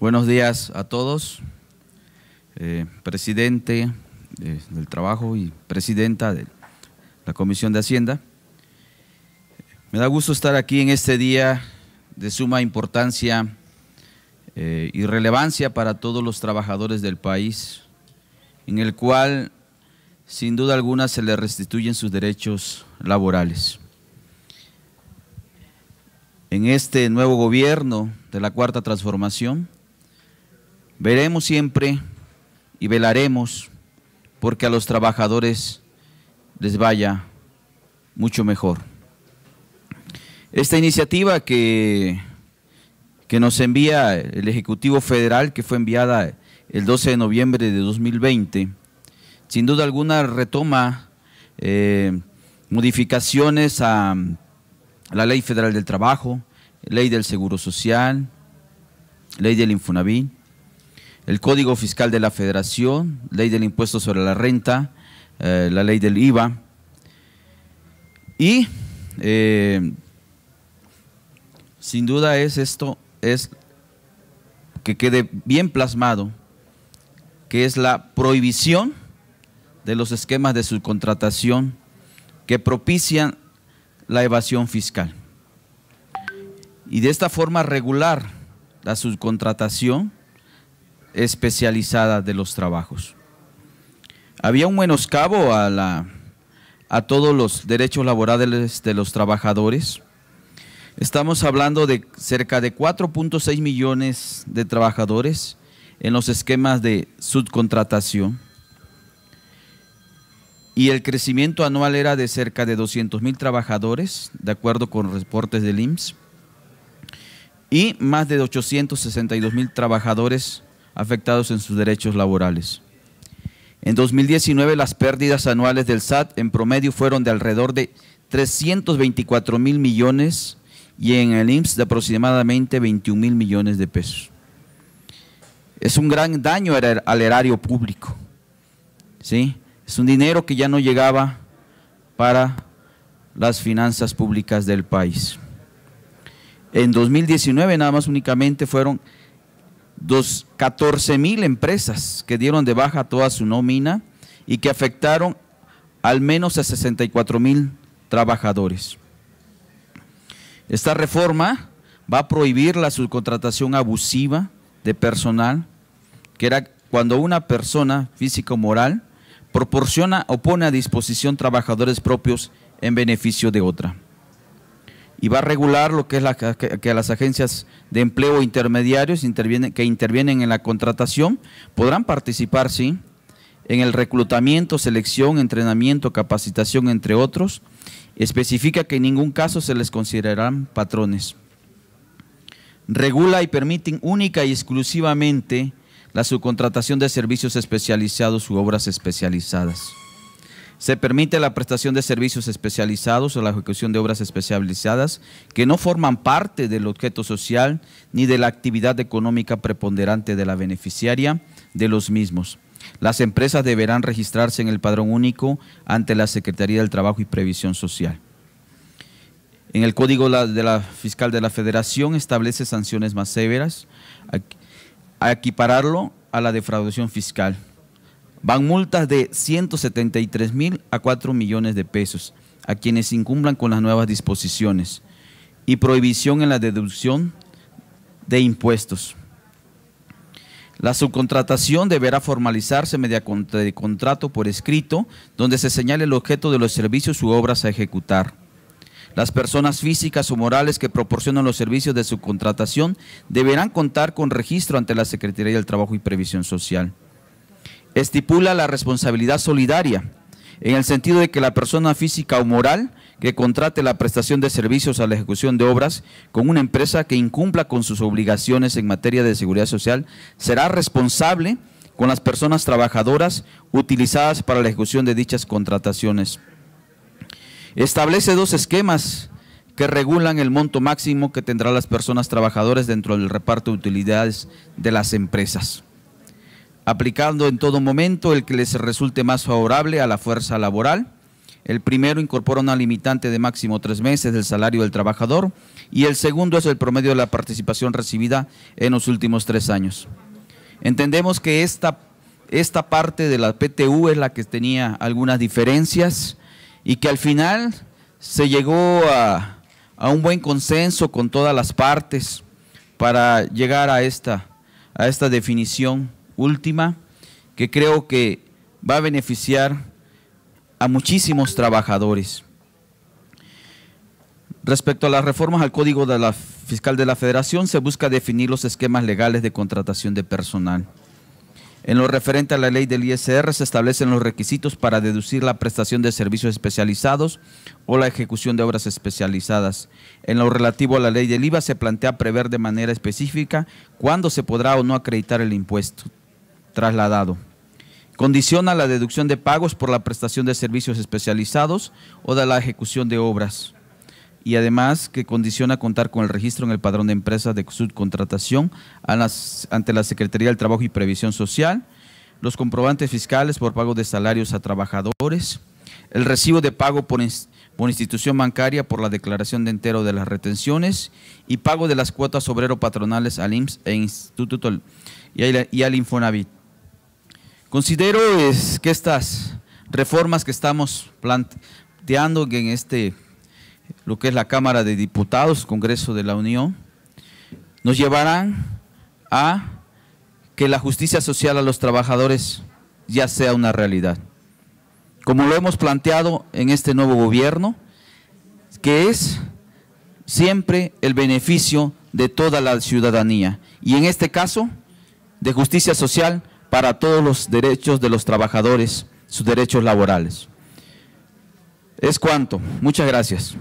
Buenos días a todos, eh, presidente eh, del Trabajo y presidenta de la Comisión de Hacienda. Me da gusto estar aquí en este día de suma importancia eh, y relevancia para todos los trabajadores del país, en el cual sin duda alguna se les restituyen sus derechos laborales. En este nuevo gobierno de la Cuarta Transformación, Veremos siempre y velaremos porque a los trabajadores les vaya mucho mejor. Esta iniciativa que, que nos envía el Ejecutivo Federal, que fue enviada el 12 de noviembre de 2020, sin duda alguna retoma eh, modificaciones a la Ley Federal del Trabajo, Ley del Seguro Social, Ley del Infonavit, el Código Fiscal de la Federación, Ley del Impuesto sobre la Renta, eh, la Ley del IVA y eh, sin duda es esto, es que quede bien plasmado que es la prohibición de los esquemas de subcontratación que propician la evasión fiscal. Y de esta forma regular la subcontratación especializada de los trabajos. Había un menoscabo a, la, a todos los derechos laborales de los trabajadores. Estamos hablando de cerca de 4.6 millones de trabajadores en los esquemas de subcontratación y el crecimiento anual era de cerca de 200 mil trabajadores, de acuerdo con reportes del IMSS, y más de 862 mil trabajadores afectados en sus derechos laborales. En 2019 las pérdidas anuales del SAT en promedio fueron de alrededor de 324 mil millones y en el IMSS de aproximadamente 21 mil millones de pesos. Es un gran daño er, al erario público. ¿sí? Es un dinero que ya no llegaba para las finanzas públicas del país. En 2019 nada más únicamente fueron dos, 14 mil empresas que dieron de baja toda su nómina y que afectaron al menos a 64 mil trabajadores. Esta reforma va a prohibir la subcontratación abusiva de personal, que era cuando una persona físico moral proporciona o pone a disposición trabajadores propios en beneficio de otra y va a regular lo que es que, las agencias de empleo e intermediarios que intervienen en la contratación podrán participar, sí, en el reclutamiento, selección, entrenamiento, capacitación, entre otros. Especifica que en ningún caso se les considerarán patrones. Regula y permiten única y exclusivamente la subcontratación de servicios especializados u obras especializadas. Se permite la prestación de servicios especializados o la ejecución de obras especializadas que no forman parte del objeto social ni de la actividad económica preponderante de la beneficiaria de los mismos. Las empresas deberán registrarse en el padrón único ante la Secretaría del Trabajo y Previsión Social. En el Código de la Fiscal de la Federación establece sanciones más severas, a equipararlo a la defraudación fiscal van multas de 173 mil a 4 millones de pesos a quienes incumplan con las nuevas disposiciones y prohibición en la deducción de impuestos. La subcontratación deberá formalizarse mediante contrato por escrito, donde se señale el objeto de los servicios u obras a ejecutar. Las personas físicas o morales que proporcionan los servicios de subcontratación deberán contar con registro ante la Secretaría del Trabajo y Previsión Social estipula la responsabilidad solidaria, en el sentido de que la persona física o moral que contrate la prestación de servicios a la ejecución de obras con una empresa que incumpla con sus obligaciones en materia de seguridad social será responsable con las personas trabajadoras utilizadas para la ejecución de dichas contrataciones. Establece dos esquemas que regulan el monto máximo que tendrán las personas trabajadoras dentro del reparto de utilidades de las empresas aplicando en todo momento el que les resulte más favorable a la fuerza laboral. El primero incorpora una limitante de máximo tres meses del salario del trabajador y el segundo es el promedio de la participación recibida en los últimos tres años. Entendemos que esta, esta parte de la PTU es la que tenía algunas diferencias y que al final se llegó a, un buen consenso con todas las partes para llegar a esta, a esta definición última que creo que va a beneficiar a muchísimos trabajadores. Respecto a las reformas al Código de la Fiscal de la Federación, se busca definir los esquemas legales de contratación de personal. En lo referente a la ley del ISR, se establecen los requisitos para deducir la prestación de servicios especializados o la ejecución de obras especializadas. En lo relativo a la ley del IVA, se plantea prever de manera específica cuándo se podrá o no acreditar el impuesto trasladado. Condiciona la deducción de pagos por la prestación de servicios especializados o de la ejecución de obras. Y además que condiciona contar con el registro en el padrón de empresas de subcontratación ante la Secretaría del Trabajo y Previsión Social, los comprobantes fiscales por pago de salarios a trabajadores, el recibo de pago por, por institución bancaria por la declaración de entero de las retenciones y pago de las cuotas obrero patronales al IMSS e Instituto y al Infonavit. Considero que estas reformas que estamos planteando en este, lo que es la Cámara de Diputados, Congreso de la Unión, nos llevarán a que la justicia social a los trabajadores ya sea una realidad. Como lo hemos planteado en este nuevo gobierno, que es siempre el beneficio de toda la ciudadanía y en este caso de justicia social para todos los derechos de los trabajadores, sus derechos laborales. Es cuanto. Muchas gracias.